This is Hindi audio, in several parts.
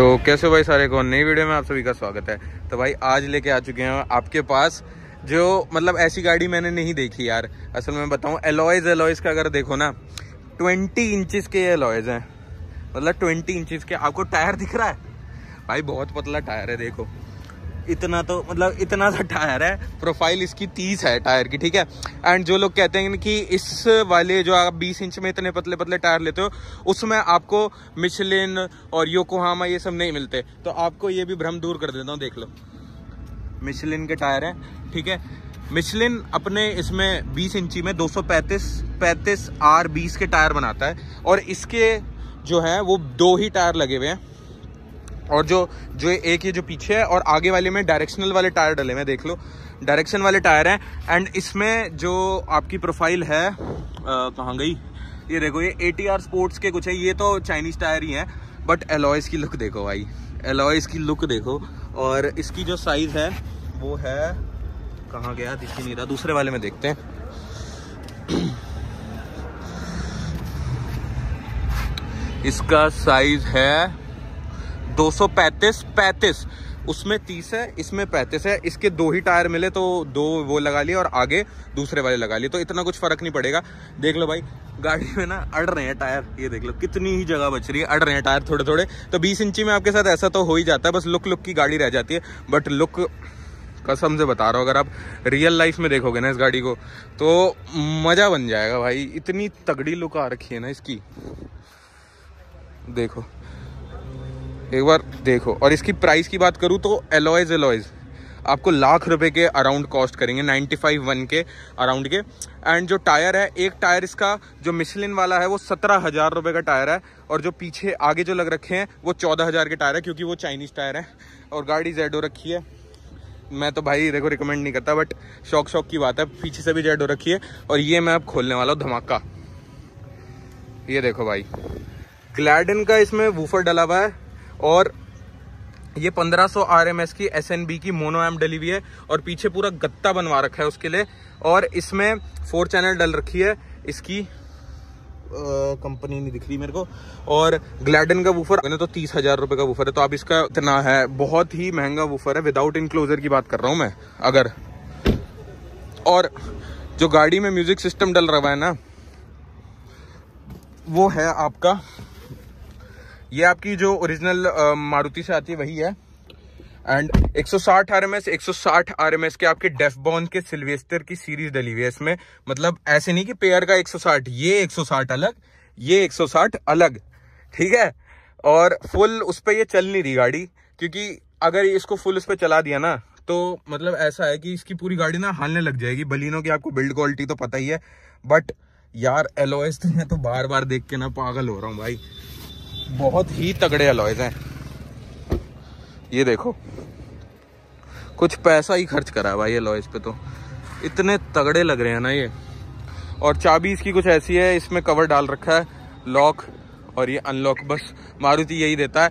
तो कैसे हो भाई सारे को नई वीडियो में आप सभी का स्वागत है तो भाई आज लेके आ चुके हैं आपके पास जो मतलब ऐसी गाड़ी मैंने नहीं देखी यार असल में बताऊं एलॉयज़ एलॉयज़ का अगर देखो ना 20 इंचेस के एलॉयज़ हैं मतलब 20 इंचेस के आपको टायर दिख रहा है भाई बहुत पतला टायर है देखो इतना तो मतलब इतना सा टायर है प्रोफाइल इसकी तीस है टायर की ठीक है एंड जो लोग कहते हैं कि इस वाले जो आप बीस इंच में इतने पतले पतले टायर लेते हो उसमें आपको मिशलिन और योकोहामा ये सब नहीं मिलते तो आपको ये भी भ्रम दूर कर देता हूँ देख लो मिशलिन के टायर हैं ठीक है मिशलिन अपने इसमें बीस इंची में पैंतीस पैंतीस आर बीस के टायर बनाता है और इसके जो है वो दो ही टायर लगे हुए हैं और जो जो एक ये जो पीछे है और आगे वाले में डायरेक्शनल वाले टायर डले हुए देख लो डायरेक्शन वाले टायर हैं एंड इसमें जो आपकी प्रोफाइल है कहाँ गई ये देखो ये ए टी आर स्पोर्ट्स के कुछ है ये तो चाइनीज़ टायर ही हैं बट एलॉयस की लुक देखो भाई एलॉयस की लुक देखो और इसकी जो साइज़ है वो है कहाँ गया दिखी नहीं रहा दूसरे वाले में देखते हैं इसका साइज़ है दो सौ पैंतीस पैंतीस उसमें तीस है इसमें पैंतीस है इसके दो ही टायर मिले तो दो वो लगा लिए और आगे दूसरे वाले लगा लिए तो इतना कुछ फर्क नहीं पड़ेगा देख लो भाई गाड़ी में ना अड़ रहे हैं टायर ये देख लो कितनी ही जगह बच रही है अड़ रहे हैं टायर थोड़े थोड़े तो बीस इंची में आपके साथ ऐसा तो हो ही जाता है बस लुक लुक की गाड़ी रह जाती है बट लुक कसम से बता रहा हूँ अगर आप रियल लाइफ में देखोगे ना इस गाड़ी को तो मज़ा बन जाएगा भाई इतनी तगड़ी लुक आ रखी है ना इसकी देखो एक बार देखो और इसकी प्राइस की बात करूँ तो एलॉयज़ एलॉयज़ आपको लाख रुपए के अराउंड कॉस्ट करेंगे 95 वन के अराउंड के एंड जो टायर है एक टायर इसका जो मिशलिन वाला है वो सत्रह हज़ार रुपये का टायर है और जो पीछे आगे जो लग रखे हैं वो चौदह हज़ार के टायर है क्योंकि वो चाइनीज़ टायर है और गाड़ी जेडो रखी है मैं तो भाई देखो रिकमेंड नहीं करता बट शौक शौक की बात है पीछे से भी जेडो रखी है और ये मैं अब खोलने वाला हूँ धमाका ये देखो भाई ग्लैडन का इसमें वूफर डला हुआ है और ये 1500 सौ आर एम एस की एस एन बी की मोनो एम डली हुई है और पीछे पूरा गत्ता बनवा रखा है उसके लिए और इसमें फोर चैनल डल रखी है इसकी कंपनी नहीं दिख रही मेरे को और ग्लैडन का वूफर मैंने तो तीस हजार रुपये का वूफर है तो आप इसका इतना है बहुत ही महंगा वूफर है विदाउट इनक्लोजर की बात कर रहा हूँ मैं अगर और जो गाड़ी में म्यूजिक सिस्टम डल रहा है ना वो है आपका ये आपकी जो ओरिजिनल मारुति से आती है वही है एंड 160 आरएमएस 160 आरएमएस के आपके डेफबॉन के सिल्वेस्टर की सीरीज डली हुई है इसमें मतलब ऐसे नहीं कि पेयर का 160 ये 160 अलग ये 160 अलग ठीक है और फुल उस पर यह चल नहीं रही गाड़ी क्योंकि अगर इसको फुल उस पर चला दिया ना तो मतलब ऐसा है कि इसकी पूरी गाड़ी ना हालने लग जाएगी बलिनो की आपको बिल्ड क्वालिटी तो पता ही है बट यार एलोएस तो मैं तो बार बार देख के ना पागल हो रहा हूँ भाई बहुत ही तगड़े अलॉयज हैं ये देखो कुछ पैसा ही खर्च करा है भाई अलॉयज पे तो इतने तगड़े लग रहे हैं ना ये और चाबी इसकी कुछ ऐसी है इसमें कवर डाल रखा है लॉक और ये अनलॉक बस मारुति यही देता है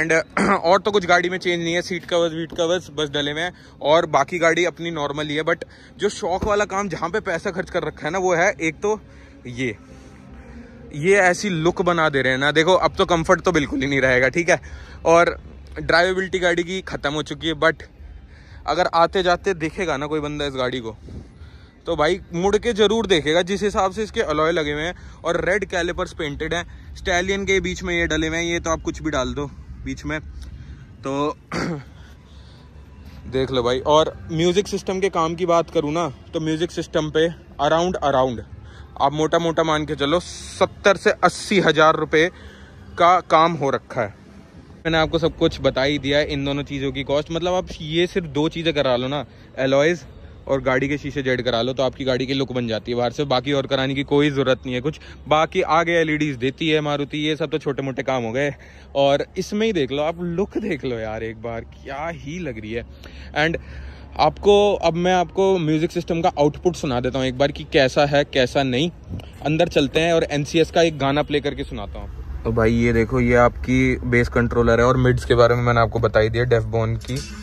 एंड और तो कुछ गाड़ी में चेंज नहीं है सीट कवर्स वीट कवर्स बस डले हुए हैं और बाकी गाड़ी अपनी नॉर्मल ही है बट जो शौक वाला काम जहाँ पे पैसा खर्च कर रखा है ना वो है एक तो ये ये ऐसी लुक बना दे रहे हैं ना देखो अब तो कंफर्ट तो बिल्कुल ही नहीं रहेगा ठीक है और ड्राइवेबिलिटी गाड़ी की ख़त्म हो चुकी है बट अगर आते जाते देखेगा ना कोई बंदा इस गाड़ी को तो भाई मुड़ के ज़रूर देखेगा जिस हिसाब से इसके अलॉय लगे हुए हैं और रेड कैलेपर्स पेंटेड हैं स्टैलियन के बीच में ये डले हुए हैं ये तो आप कुछ भी डाल दो बीच में तो देख लो भाई और म्यूज़िक सिस्टम के काम की बात करूँ ना तो म्यूज़िक सिस्टम पे अराउंड अराउंड आप मोटा मोटा मान के चलो सत्तर से अस्सी हज़ार रुपये का काम हो रखा है मैंने आपको सब कुछ बता ही दिया है इन दोनों चीज़ों की कॉस्ट मतलब आप ये सिर्फ दो चीज़ें करा लो ना एलॉयज़ और गाड़ी के शीशे जेड करा लो तो आपकी गाड़ी की लुक बन जाती है बाहर से बाकी और कराने की कोई ज़रूरत नहीं है कुछ बाकी आगे एलईडीज़ देती है मारुति ये सब तो छोटे मोटे काम हो गए और इसमें ही देख लो आप लुक देख लो यार एक बार क्या ही लग रही है एंड आपको अब मैं आपको म्यूज़िक सिस्टम का आउटपुट सुना देता हूँ एक बार कि कैसा है कैसा नहीं अंदर चलते हैं और एन का एक गाना प्ले करके सुनाता हूँ तो भाई ये देखो ये आपकी बेस कंट्रोलर है और मिड्स के बारे में मैंने आपको बताई दिया डेफ बोन की